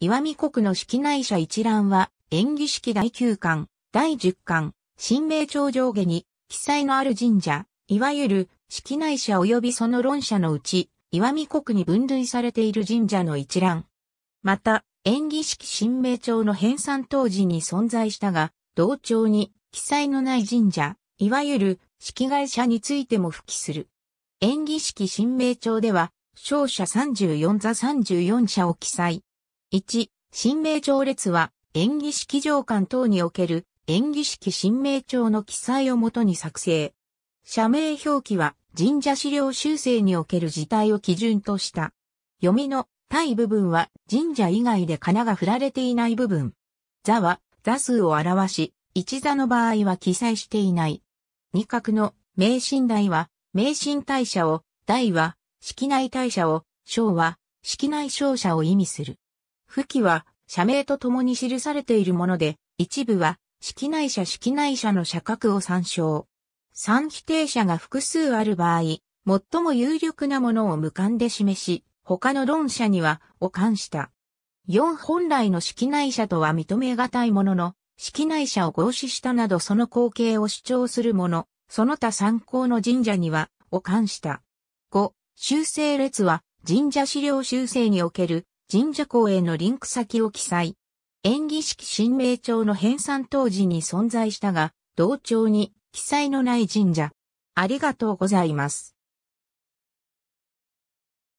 岩見国の式内社一覧は、演技式第9巻、第10巻、新名町上下に、記載のある神社、いわゆる、式内社及びその論者のうち、岩見国に分類されている神社の一覧。また、演技式新名町の編纂当時に存在したが、同調に記載のない神社、いわゆる式会社についても付記する。演技式新名町では、勝者34座34社を記載。1、神明帳列は、演技式上巻等における演技式神明帳の記載をもとに作成。社名表記は神社資料修正における事態を基準とした。読みの対部分は神社以外で仮名が振られていない部分。座は座数を表し、一座の場合は記載していない。二角の名神代は、名神大社を、台は、式内大社を、章は、式内商社を意味する。付記は、社名とともに記されているもので、一部は、式内社式内社の社格を参照。三否定者が複数ある場合、最も有力なものを無観で示し、他の論者には、を冠した。四本来の式内者とは認めがたいものの、式内者を合祀したなどその光景を主張する者、その他参考の神社には、を冠した。五、修正列は、神社資料修正における、神社校へのリンク先を記載。演技式神明帳の編纂当時に存在したが、同調に記載のない神社。ありがとうございます。